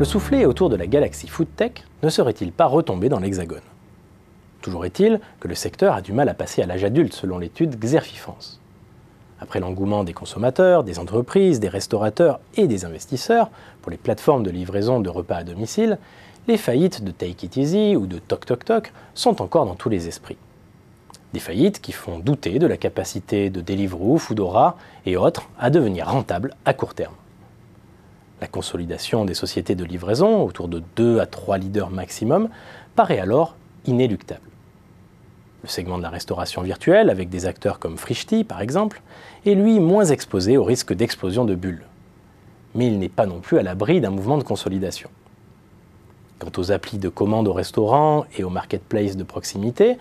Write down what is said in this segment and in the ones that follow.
Le soufflet autour de la galaxie FoodTech ne serait-il pas retombé dans l'hexagone Toujours est-il que le secteur a du mal à passer à l'âge adulte selon l'étude Xerfi Après l'engouement des consommateurs, des entreprises, des restaurateurs et des investisseurs pour les plateformes de livraison de repas à domicile, les faillites de Take It Easy ou de Tok Tok Tok sont encore dans tous les esprits. Des faillites qui font douter de la capacité de Deliveroo, Foodora et autres à devenir rentables à court terme. La consolidation des sociétés de livraison, autour de 2 à 3 leaders maximum, paraît alors inéluctable. Le segment de la restauration virtuelle, avec des acteurs comme Frishti par exemple, est lui moins exposé au risque d'explosion de bulles. Mais il n'est pas non plus à l'abri d'un mouvement de consolidation. Quant aux applis de commande au restaurant et aux marketplaces de proximité,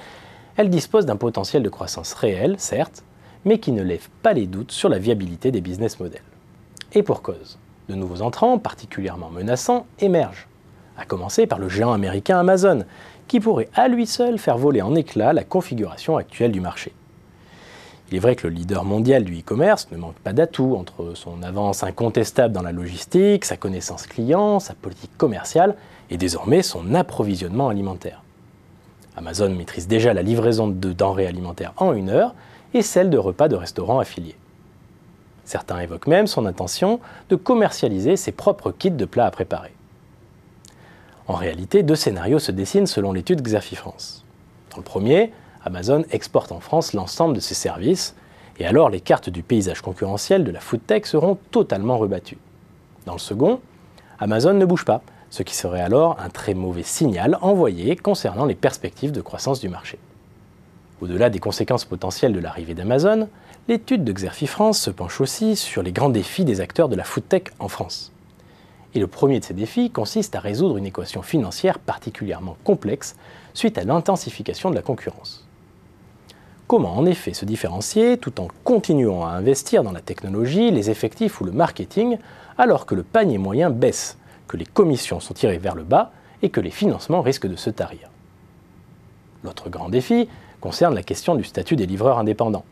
elles disposent d'un potentiel de croissance réel, certes, mais qui ne lève pas les doutes sur la viabilité des business models. Et pour cause de nouveaux entrants, particulièrement menaçants, émergent, à commencer par le géant américain Amazon, qui pourrait à lui seul faire voler en éclats la configuration actuelle du marché. Il est vrai que le leader mondial du e-commerce ne manque pas d'atouts entre son avance incontestable dans la logistique, sa connaissance client, sa politique commerciale et désormais son approvisionnement alimentaire. Amazon maîtrise déjà la livraison de denrées alimentaires en une heure et celle de repas de restaurants affiliés. Certains évoquent même son intention de commercialiser ses propres kits de plats à préparer. En réalité, deux scénarios se dessinent selon l'étude Xerfi France. Dans le premier, Amazon exporte en France l'ensemble de ses services, et alors les cartes du paysage concurrentiel de la food tech seront totalement rebattues. Dans le second, Amazon ne bouge pas, ce qui serait alors un très mauvais signal envoyé concernant les perspectives de croissance du marché. Au-delà des conséquences potentielles de l'arrivée d'Amazon, l'étude de Xerfi France se penche aussi sur les grands défis des acteurs de la foodtech en France. Et le premier de ces défis consiste à résoudre une équation financière particulièrement complexe suite à l'intensification de la concurrence. Comment en effet se différencier tout en continuant à investir dans la technologie, les effectifs ou le marketing alors que le panier moyen baisse, que les commissions sont tirées vers le bas et que les financements risquent de se tarir L'autre grand défi, concerne la question du statut des livreurs indépendants.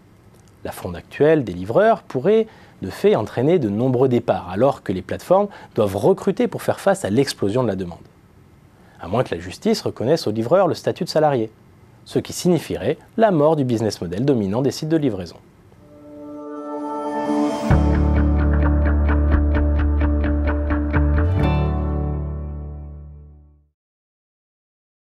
La fronde actuelle des livreurs pourrait de fait entraîner de nombreux départs, alors que les plateformes doivent recruter pour faire face à l'explosion de la demande. À moins que la justice reconnaisse aux livreurs le statut de salarié, ce qui signifierait la mort du business model dominant des sites de livraison.